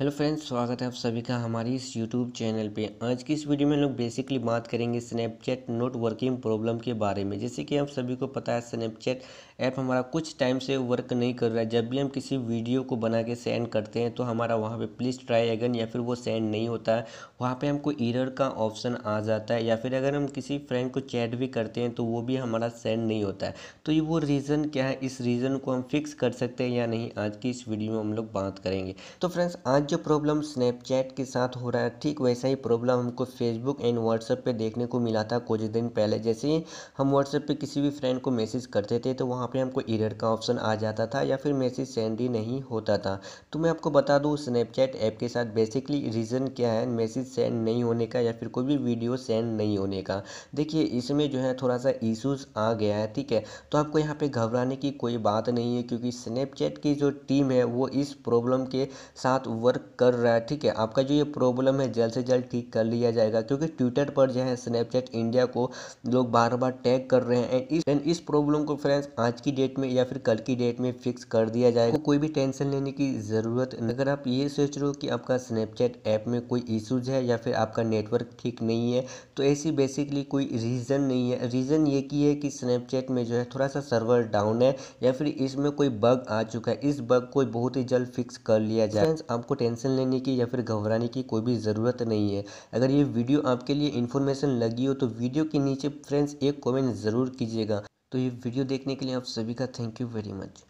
hello friends स्वागत है आप सभी का हमारी इस यूट्यूब चैनल पे आज की इस वीडियो में लोग बेसिकली बात करेंगे स्नैपचैट नोट वर्किंग प्रॉब्लम के बारे में जैसे कि हम सभी को पता है स्नैपचैट ऐप हमारा कुछ टाइम से वर्क नहीं कर रहा है जब भी हम किसी वीडियो को बना के सेंड करते हैं तो हमारा वहाँ पे प्लीज़ ट्राई अगन या फिर वो सेंड नहीं होता है वहाँ पर हमको ईरर का ऑप्शन आ जाता है या फिर अगर हम किसी फ्रेंड को चैट भी करते हैं तो वो भी हमारा सेंड नहीं होता है तो ये वो रीज़न क्या है इस रीज़न को हम फिक्स कर सकते हैं या नहीं आज की इस वीडियो में हम लोग बात करेंगे तो फ्रेंड्स आज जो प्रॉब्लम स्नैपचैट के साथ हो रहा है ठीक वैसा ही प्रॉब्लम हमको फेसबुक एंड व्हाट्सएप पे देखने को मिला था कुछ दिन पहले जैसे ही हम व्हाट्सएप पे किसी भी फ्रेंड को मैसेज करते थे तो वहाँ पे हमको इरर का ऑप्शन आ जाता था या फिर मैसेज सेंड ही नहीं होता था तो मैं आपको बता दूँ स्नैपचैट ऐप के साथ बेसिकली रीज़न क्या है मैसेज सेंड नहीं होने का या फिर कोई भी वीडियो सेंड नहीं होने का देखिए इसमें जो है थोड़ा सा इशूज़ आ गया है ठीक है तो आपको यहाँ पर घबराने की कोई बात नहीं है क्योंकि स्नैपचैट की जो टीम है वो इस प्रॉब्लम के साथ वर्क ट्विटर कर रहा है ठीक है आपका जो ये प्रॉब्लम है जल्द से जल्द ठीक कर लिया जाएगा क्योंकि ट्विटर पर जो है स्नैपचैट इंडिया को लोग बार बार टैग कर रहे हैं एंड इस एंड इस प्रॉब्लम को फ्रेंड्स आज की डेट में या फिर कल की डेट में फिक्स कर दिया जाएगा कोई भी टेंशन लेने की ज़रूरत अगर आप ये सोच रहे हो कि आपका स्नैपचैट ऐप में कोई इशूज़ है या फिर आपका नेटवर्क ठीक नहीं है तो ऐसी बेसिकली कोई रीज़न नहीं है रीज़न ये की है कि स्नैपचैट में जो है थोड़ा सा सर्वर डाउन है या फिर इसमें कोई बग आ चुका है इस बग को बहुत ही जल्द फिक्स कर लिया जाए आपको टेंशन लेने की या फिर घबराने की कोई भी ज़रूरत नहीं है अगर ये वीडियो आपके लिए इन्फॉर्मेशन लगी हो तो वीडियो के नीचे फ्रेंड्स एक कॉमेंट ज़रूर कीजिएगा तो ये वीडियो देखने के लिए आप सभी का थैंक यू वेरी मच